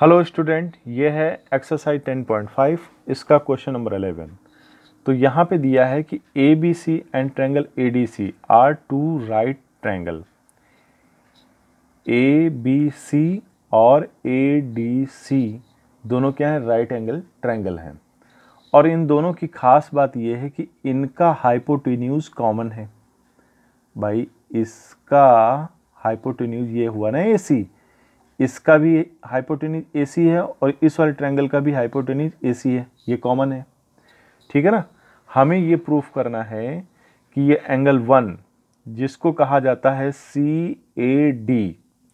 hello student ये है exercise 10.5 इसका क्वेश्चन नंबर 11 तो यहाँ पे दिया है कि A B C and triangle A D C are two right triangle A B C और ए डी सी दोनों क्या है राइट एंगल ट्रैंगल हैं और इन दोनों की खास बात यह है कि इनका हाइपोटिन्यूज कॉमन है भाई इसका हाइपोटिन्यूज ये हुआ ना ए सी इसका भी हाइपोटेनिस ए सी है और इस वाले ट्रायंगल का भी हाइपोटेनिस ए सी है ये कॉमन है ठीक है ना हमें ये प्रूफ करना है कि ये एंगल वन जिसको कहा जाता है सी ए डी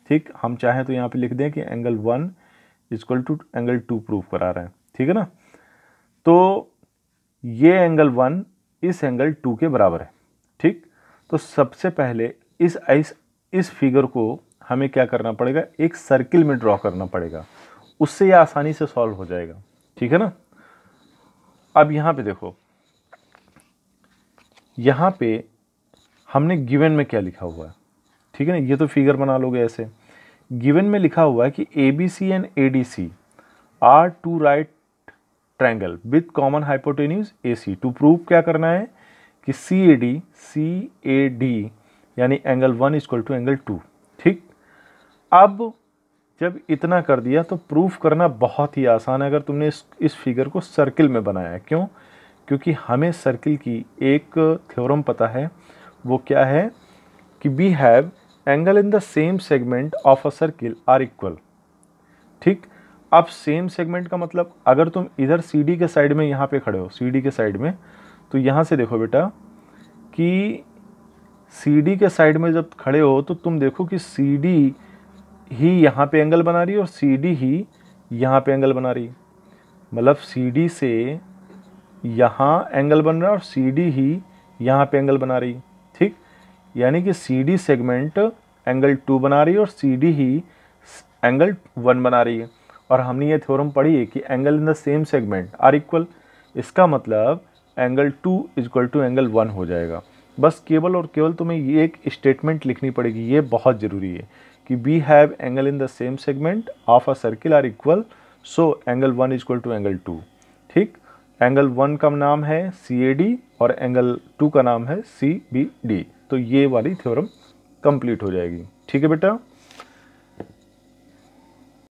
ठीक हम चाहें तो यहाँ पे लिख दें कि angle one is equal to angle two proof करा रहे हैं ठीक है ना तो ये एंगल वन इस एंगल टू के बराबर है ठीक तो सबसे पहले इस इस फिगर को हमें क्या करना पड़ेगा एक सर्किल में ड्रॉ करना पड़ेगा उससे यह आसानी से सॉल्व हो जाएगा ठीक है ना अब यहाँ पे देखो यहाँ पे हमने गिवन में क्या लिखा हुआ है ठीक है ना ये तो फिगर बना लोगे ऐसे गिवन में लिखा हुआ है कि A B C and A D C are two right triangle with common hypotenuse A C to prove क्या करना है कि C A D C A D यानी angle one is equal to angle two अब जब इतना कर दिया तो प्रूफ करना बहुत ही आसान है अगर तुमने इस इस फिगर को सर्किल में बनाया है क्यों क्योंकि हमें सर्किल की एक थ्योरम पता है वो क्या है कि we have angle in the same segment of a circle are equal ठीक अब सेम सेगमेंट का मतलब अगर तुम इधर सी डी के साइड में यहाँ पे खड़े हो सी डी के साइड में तो यहाँ से देखो बेटा कि सी डी के साइड में जब खड़े हो तो तुम देखो कि सी डी ही यहाँ पे एंगल बना रही है और सी डी ही यहाँ पे एंगल बना रही है मतलब सी डी से यहाँ एंगल बन रहा है और सी डी ही यहाँ पे एंगल बना रही है ठीक यानी कि C D segment angle two बना रही है और सी डी ही एंगल वन बना रही है और हमने ये थ्योरम पढ़ी है कि angle in the same segment are equal इसका मतलब angle two equal to angle one हो जाएगा बस केवल और केवल तुम्हें ये एक स्टेटमेंट लिखनी पड़ेगी ये बहुत ज़रूरी है कि we have angle in the same segment of a circle are equal so angle one is equal to angle two ठीक एंगल वन का नाम है सी ए डी और एंगल टू का नाम है सी बी डी तो ये वाली थ्योरम कंप्लीट हो जाएगी ठीक है बेटा